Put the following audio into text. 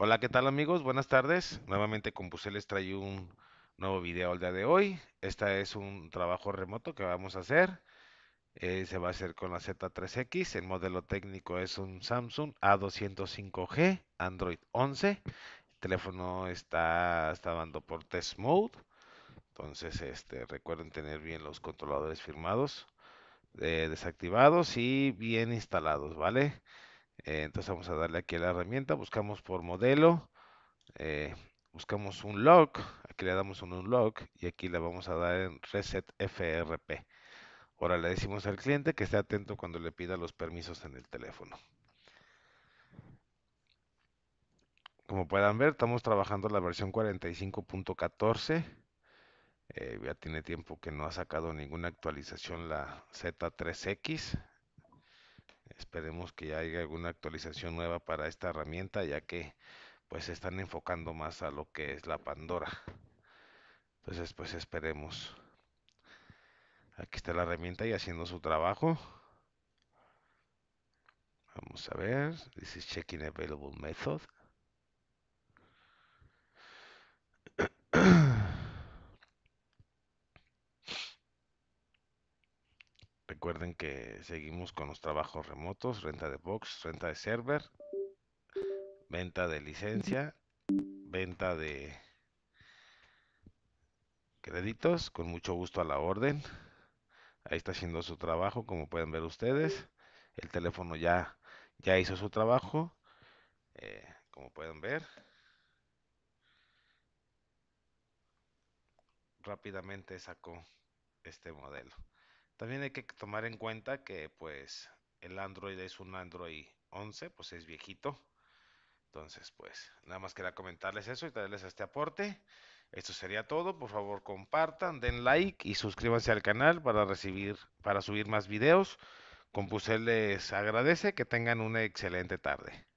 Hola, ¿qué tal amigos? Buenas tardes. Nuevamente con les traigo un nuevo video al día de hoy. Este es un trabajo remoto que vamos a hacer. Eh, se va a hacer con la Z3X. El modelo técnico es un Samsung A205G, Android 11. El teléfono está, está dando por test mode. Entonces, este, recuerden tener bien los controladores firmados, eh, desactivados y bien instalados, ¿vale? vale eh, entonces vamos a darle aquí a la herramienta, buscamos por modelo, eh, buscamos un log, aquí le damos un log y aquí le vamos a dar en reset FRP. Ahora le decimos al cliente que esté atento cuando le pida los permisos en el teléfono. Como puedan ver, estamos trabajando la versión 45.14. Eh, ya tiene tiempo que no ha sacado ninguna actualización la Z3X. Esperemos que haya alguna actualización nueva para esta herramienta, ya que pues se están enfocando más a lo que es la Pandora. Entonces, pues esperemos. Aquí está la herramienta y haciendo su trabajo. Vamos a ver. This is checking available method. Recuerden que seguimos con los trabajos remotos, renta de box, renta de server, venta de licencia, venta de créditos, con mucho gusto a la orden. Ahí está haciendo su trabajo, como pueden ver ustedes. El teléfono ya, ya hizo su trabajo, eh, como pueden ver. Rápidamente sacó este modelo. También hay que tomar en cuenta que pues el Android es un Android 11, pues es viejito. Entonces, pues nada más quería comentarles eso y traerles este aporte. Esto sería todo. Por favor, compartan, den like y suscríbanse al canal para recibir, para subir más videos. Compuse les agradece que tengan una excelente tarde.